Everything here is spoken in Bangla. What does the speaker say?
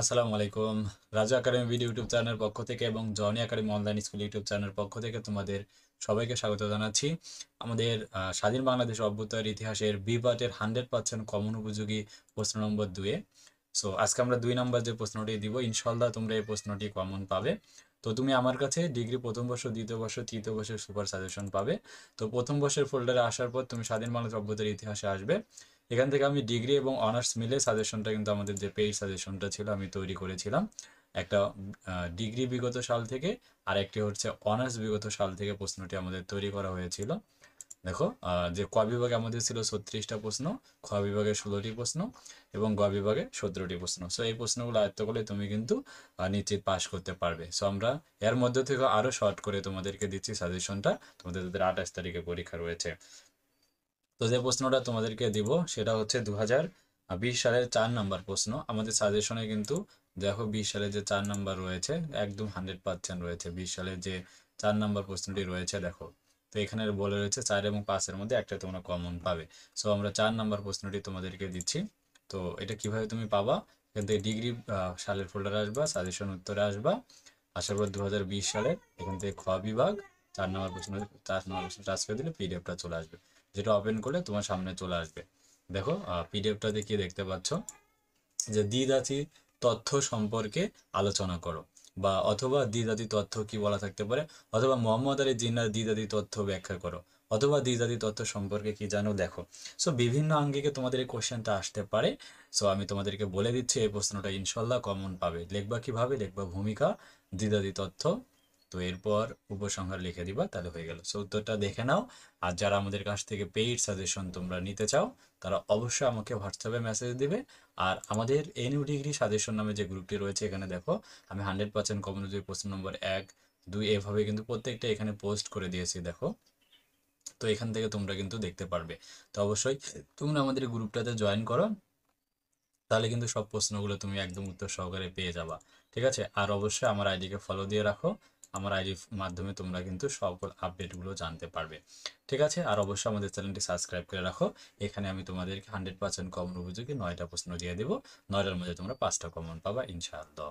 আসসালামু আলাইকুম রাজা একাডেমি ভিডিও ইউটিউব চ্যানেলের পক্ষ থেকে এবং Johnny academy online school YouTube চ্যানেলের পক্ষ থেকে তোমাদের সবাইকে স্বাগত জানাচ্ছি আমাদের স্বাধীন বাংলাদেশ অভ্যুত্থানের ইতিহাসের বি পার্টের হান্ড্রেড পার্সেন্ট কমন উপযোগী প্রশ্ন নম্বর দুয়ে সো আজকে আমরা দুই নম্বর যে প্রশ্নটি দিব ইনশাল্লাহ তোমরা এই প্রশ্নটি কমন পাবে তো তুমি আমার কাছে ডিগ্রি প্রথম বর্ষ দ্বিতীয় বর্ষ তৃতীয় বর্ষের সুপার সাজেশন পাবে তো প্রথম বর্ষের ফোল্ডারে আসার পর তুমি স্বাধীন বাংলাদেশ অভ্যুত্থানের ইতিহাসে আসবে এখান থেকে আমি ডিগ্রি এবং অনার্স মিলে সাজেশনটা কিন্তু আমাদের যে পেইড সাজেশনটা ছিল আমি তৈরি করেছিলাম একটা ডিগ্রি বিগত সাল থেকে আর একটি হচ্ছে অনার্স বিগত সাল থেকে প্রশ্নটি আমাদের তৈরি করা হয়েছিল দেখো যে ক বিভাগে আমাদের ছিল ছত্রিশটা প্রশ্ন খ বিভাগে ষোলোটি প্রশ্ন এবং গ বিভাগে সতেরোটি প্রশ্ন সো এই প্রশ্নগুলো আয়ত্ত করলে তুমি কিন্তু নিশ্চিত পাস করতে পারবে সো আমরা এর মধ্যে থেকে আরও শর্ট করে তোমাদেরকে দিচ্ছি সাজেশনটা তোমাদের তাদের আঠাশ তারিখে পরীক্ষা রয়েছে তো যে প্রশ্নটা তোমাদেরকে দিব সেটা হচ্ছে দু সালের চার নাম্বার প্রশ্ন আমাদের সাজেশনে কিন্তু দেখো বিশ সালে যে চার নাম্বার রয়েছে একদম হান্ড্রেড পার্সেন্ট রয়েছে বিশ সালে যে চার নাম্বার প্রশ্নটি রয়েছে দেখো তো এখানে বলে রয়েছে চার এবং পাঁচের মধ্যে একটা তোমরা কমন পাবে সো আমরা চার নাম্বার প্রশ্নটি তোমাদেরকে দিচ্ছি তো এটা কিভাবে তুমি পাবা এখান থেকে ডিগ্রি সালের ফোল্ডার আসবা সাজেশন উত্তরে আসবা আসার পর দু সালের এখান থেকে খ বিভাগ চার নাম্বার প্রশ্ন চার নাম্বার প্রশ্ন টাচ করে দিলে পিডিএফটা চলে আসবে যেটা ওপেন করলে তোমার সামনে চলে আসবে দেখো পিডিএফটা দেখিয়ে দেখতে পাচ্ছ যে দ্বিদাতি তথ্য সম্পর্কে আলোচনা করো বা অথবা দ্বিদাতি তথ্য কি বলা থাকতে পারে অথবা মোহাম্মদ আলী জিন্নার দ্বিদাতি তথ্য ব্যাখ্যা করো অথবা দ্বিদাতি তথ্য সম্পর্কে কি জানো দেখো সো বিভিন্ন আঙ্গিকে তোমাদের এই কোশ্চেনটা আসতে পারে সো আমি তোমাদেরকে বলে দিচ্ছি এই প্রশ্নটা ইনশাল্লাহ কমন পাবে লেখবা কিভাবে লেখবা ভূমিকা দ্বিজাতি তথ্য তো এরপর উপসংহার লিখে দিবা তাহলে হয়ে গেল সো উত্তরটা দেখে নাও আর যারা আমাদের কাছ থেকে পেইড সাজেশন তোমরা নিতে চাও তারা অবশ্যই আমাকে হোয়াটসঅ্যাপে মেসেজ দিবে আর আমাদের এনইউ ডিগ্রি সাজেশন নামে যে গ্রুপটি রয়েছে এখানে দেখো আমি হান্ড্রেড পার্সেন্ট কমন প্রশ্ন নম্বর এক দুই এভাবে কিন্তু প্রত্যেকটা এখানে পোস্ট করে দিয়েছি দেখো তো এখান থেকে তোমরা কিন্তু দেখতে পারবে তো অবশ্যই তোমরা আমাদের গ্রুপটাতে জয়েন করো তাহলে কিন্তু সব প্রশ্নগুলো তুমি একদম উত্তর সহকারে পেয়ে যাবা ঠিক আছে আর অবশ্যই আমার আইডিকে ফলো দিয়ে রাখো আমার আইডির মাধ্যমে তোমরা কিন্তু সকল আপডেটগুলো জানতে পারবে ঠিক আছে আর অবশ্যই আমাদের চ্যানেলটি সাবস্ক্রাইব করে রাখো এখানে আমি তোমাদেরকে হান্ড্রেড পার্সেন্ট কমন উপযোগী নয়টা প্রশ্ন দিয়ে দেবো নয়টার মধ্যে তোমরা পাঁচটা কমন পাবা ইনশাআল্লাহ